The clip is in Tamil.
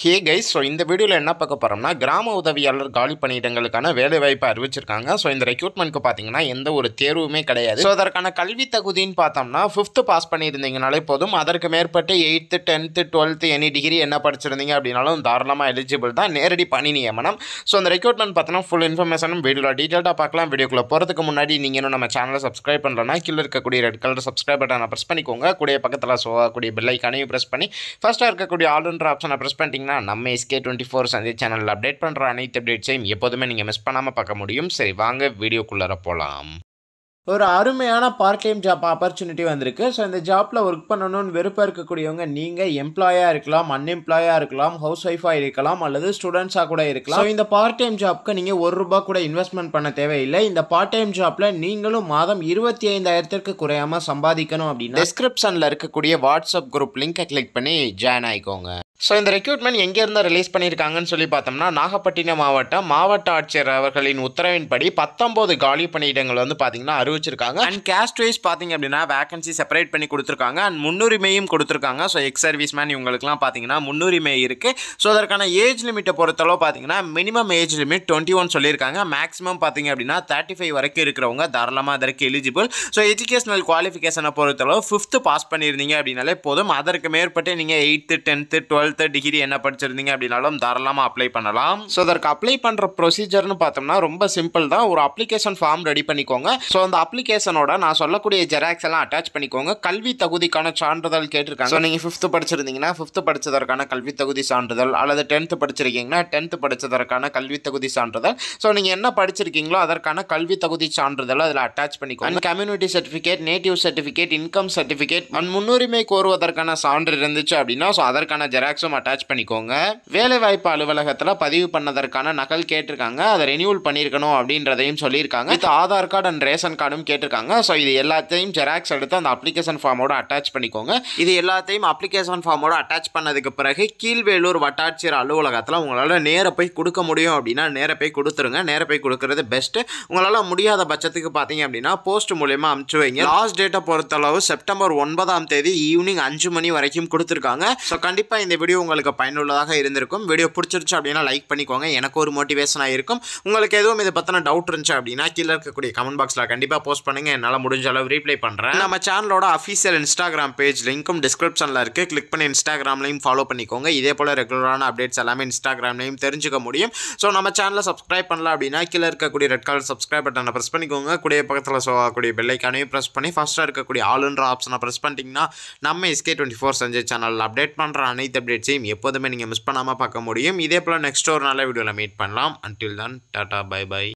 ஹே கைஸ் ஸோ இந்த வீடியோவில் என்ன பார்க்க போகிறோம்னா கிராம உதவியாளர் காலி பணியிடங்களுக்கான வேலைவாய்ப்பை அறிவிச்சிருக்காங்க ஸோ இந்த ரெக்யூட்மெண்ட்க்கு பார்த்தீங்கன்னா எந்த ஒரு தேர்வுமே கிடையாது ஸோ அதற்கான கல்வி தகுதின்னு பார்த்தோம்னா ஃபிஃப்த்து பாஸ் பண்ணியிருந்தீங்கனாலே போதும் அதற்கு மேற்பட்டு eighth tenth twelfth any degree என்ன படிச்சிருந்தீங்க அப்படின்னாலும் தாராளமாக எலிஜிபிள் தான் நேரடி பணி நியமனம் ஸோ அந்த ரெக்யூட்மெண்ட் பார்த்தோம்னா ஃபுல் இன்ஃபர்மேஷனும் வீடியோவில் டீட்டெயிலாக பார்க்கலாம் வீடியோக்குள்ளே போகிறதுக்கு முன்னாடி நீங்கள் இன்னும் நம்ம சேனலை சப்ஸ்கிரைப் பண்ணலன்னா கீழே இருக்கக்கூடிய ரெட் கலர் சப்ஸ்கிரைப் பட்டனை ப்ரெஸ் பண்ணிக்கோங்க கூடிய பக்கத்தில் கூடிய பெல்லைக்கானையும் ப்ரெஸ் பண்ணி ஃபஸ்ட்டாக இருக்கக்கூடிய ஆல்ன்ற ஆப்ஷனை ப்ரெஸ் பண்ணிட்டீங்க பார்த்தீங்கன்னா நம்ம எஸ்கே டுவெண்ட்டி ஃபோர் சந்தி சேனலில் அப்டேட் பண்ணுற அனைத்து அப்டேட்ஸையும் எப்போதுமே நீங்கள் மிஸ் பண்ணாமல் பார்க்க முடியும் சரி வாங்க வீடியோக்குள்ளே போகலாம் ஒரு அருமையான பார்ட் டைம் ஜாப் ஆப்பர்ச்சுனிட்டி வந்திருக்கு ஸோ இந்த ஜாப்பில் ஒர்க் பண்ணணும்னு விருப்பம் இருக்கக்கூடியவங்க நீங்கள் எம்ப்ளாயாக இருக்கலாம் அன்எம்ப்ளாயாக இருக்கலாம் ஹவுஸ் ஒய்ஃபாக இருக்கலாம் அல்லது ஸ்டூடெண்ட்ஸாக கூட இருக்கலாம் ஸோ இந்த பார்ட் டைம் ஜாப்க்கு நீங்கள் ஒரு ரூபா கூட இன்வெஸ்ட்மெண்ட் பண்ண தேவையில்லை இந்த பார்ட் டைம் ஜாப்பில் நீங்களும் மாதம் இருபத்தி ஐந்தாயிரத்திற்கு குறையாமல் சம்பாதிக்கணும் அப்படின்னா டிஸ்கிரிப்ஷனில் இருக்கக்கூடிய வாட்ஸ்அப் குரூப் லிங்கை கிளிக் பண்ணி ஜாயின் ஆகிக்கோங்க ஸோ இந்த ரெக்யூட்மெண்ட் இருந்தால் ரிலீஸ் பண்ணியிருக்காங்கன்னு சொல்லி பார்த்தோம்னா நாகப்பட்டினம் மாவட்டம் மாவட்ட ஆட்சியர் அவர்களின் உத்தரவின்படி பத்தொம்போது காலி பணியிடங்கள் வந்து பார்த்தீங்கன்னா அறிவிச்சிருக்காங்க அண்ட் கேஸ்ட் வைஸ் பார்த்தீங்க அப்படின்னா வேகன்சி செப்பரேட் பண்ணி கொடுத்துருக்காங்க அண்ட் முன்னுரிமையும் கொடுத்துருக்காங்க ஸோ எக்ஸ் சர்வீஸ் மேன் இவங்களுக்குலாம் பார்த்தீங்கன்னா முன்னுரிமை இருக்குது ஸோ அதற்கான ஏஜ் லிமிட்டை பொறுத்தளவு பார்த்தீங்கன்னா minimum age limit twenty one சொல்லியிருக்காங்க மேக்ஸிமம் பார்த்தீங்க அப்படின்னா தேர்ட்டி ஃபைவ் வரைக்கும் இருக்கிறவங்க தாராளமாக அதற்கு எலிஜிபிள் ஸோ எஜுகேஷனல் குவாலிஃபிகேஷனை பொறுத்தளவு ஃபிஃப்த்து பாஸ் பண்ணியிருந்தீங்க அப்படின்னாலே போதும் அதற்கு மேற்பட்டு நீங்கள் eighth tenth twelfth twelfth degree என்ன படிச்சிருந்தீங்க அப்படின்னாலும் தாராளமாக அப்ளை பண்ணலாம் ஸோ அதற்கு அப்ளை பண்ணுற ப்ரொசீஜர்னு பார்த்தோம்னா ரொம்ப சிம்பிள் தான் ஒரு அப்ளிகேஷன் ஃபார்ம் ரெடி பண்ணிக்கோங்க ஸோ அந்த அப்ளிகேஷனோட நான் சொல்லக்கூடிய ஜெராக்ஸ் எல்லாம் அட்டாச் பண்ணிக்கோங்க கல்வி தகுதிக்கான சான்றிதழ் கேட்டிருக்காங்க ஸோ நீங்கள் ஃபிஃப்த்து படிச்சிருந்தீங்கன்னா ஃபிஃப்த்து படித்ததற்கான கல்வி தகுதி சான்றிதழ் அல்லது டென்த்து படிச்சிருக்கீங்கன்னா டென்த்து படித்ததற்கான கல்வி தகுதி சான்றிதழ் ஸோ நீங்கள் என்ன படிச்சிருக்கீங்களோ அதற்கான கல்வி தகுதி சான்றிதழ் அதில் அட்டாச் பண்ணிக்கோங்க community certificate native certificate income certificate முன்னுரிமை கோருவதற்கான சான்று இருந்துச்சு அப்படின்னா ஸோ அதற்கான ஜெராக்ஸ் ஜெராக்ஸும் அட்டாச் பண்ணிக்கோங்க வேலைவாய்ப்பு அலுவலகத்தில் பதிவு பண்ணதற்கான நகல் கேட்டிருக்காங்க அதை ரெனியூல் பண்ணியிருக்கணும் அப்படின்றதையும் சொல்லியிருக்காங்க இது ஆதார் கார்டு அண்ட் ரேஷன் கார்டும் கேட்டிருக்காங்க ஸோ இது எல்லாத்தையும் ஜெராக்ஸ் எடுத்து அந்த அப்ளிகேஷன் ஃபார்மோட அட்டாச் பண்ணிக்கோங்க இது எல்லாத்தையும் அப்ளிகேஷன் ஃபார்மோட அட்டாச் பண்ணதுக்கு பிறகு கீழ்வேலூர் வட்டாட்சியர் அலுவலகத்தில் உங்களால் நேர போய் கொடுக்க முடியும் அப்படின்னா நேர போய் கொடுத்துருங்க நேர போய் கொடுக்கறது பெஸ்ட்டு உங்களால் முடியாத பட்சத்துக்கு பார்த்தீங்க அப்படின்னா போஸ்ட் மூலியமாக அமுச்சு வைங்க லாஸ்ட் டேட்டை பொறுத்தளவு செப்டம்பர் ஒன்பதாம் தேதி ஈவினிங் அஞ்சு மணி வரைக்கும் கொடுத்துருக்காங்க ஸோ கண்டிப்பாக இந்த வீடியோ உங்களுக்கு பயனுள்ளதாக இருந்திருக்கும் வீடியோ பிடிச்சிருச்சு அப்படின்னா லைக் பண்ணிக்கோங்க எனக்கு ஒரு மோட்டிவேஷனாக இருக்கும் உங்களுக்கு எதுவும் இதை பற்றின டவுட் இருந்துச்சு அப்படின்னா கீழே இருக்கக்கூடிய கமெண்ட் பாக்ஸில் கண்டிப்பாக போஸ்ட் பண்ணுங்கள் என்னால் முடிஞ்ச அளவு ரீப்ளை பண்ணுறேன் நம்ம சேனலோட அஃபீஷியல் இன்ஸ்டாகிராம் பேஜ் லிங்க்கும் டிஸ்கிரிப்ஷனில் இருக்குது கிளிக் பண்ணி இன்ஸ்டாகிராம்லையும் ஃபாலோ பண்ணிக்கோங்க இதே போல் ரெகுலரான அப்டேட்ஸ் எல்லாமே இன்ஸ்டாகிராம்லையும் தெரிஞ்சுக்க முடியும் ஸோ நம்ம சேனலை சப்ஸ்கிரைப் பண்ணலாம் அப்படின்னா கீழே இருக்கக்கூடிய ரெட் கலர் சப்ஸ்கிரைப் பட்டனை ப்ரெஸ் பண்ணிக்கோங்க கூடிய பக்கத்தில் ஸோ ஆகக்கூடிய பெல்லைக்கானையும் ப்ரெஸ் பண்ணி ஃபஸ்ட்டாக இருக்கக்கூடிய ஆளுன்ற ஆப்ஷனை ப்ரெஸ் பண்ணிட்டீங்கன்னா நம்ம SK twenty four Sanjay channel update பண்ணுற அனைத்து அப்டேட் அப்டேட்ஸையும் எப்போதுமே நீங்கள் மிஸ் பண்ணாமல் பார்க்க முடியும் இதே போல் நெக்ஸ்ட் ஒரு நல்ல வீடியோவில் மீட் பண்ணலாம் அன்டில் தான் டாடா பை பை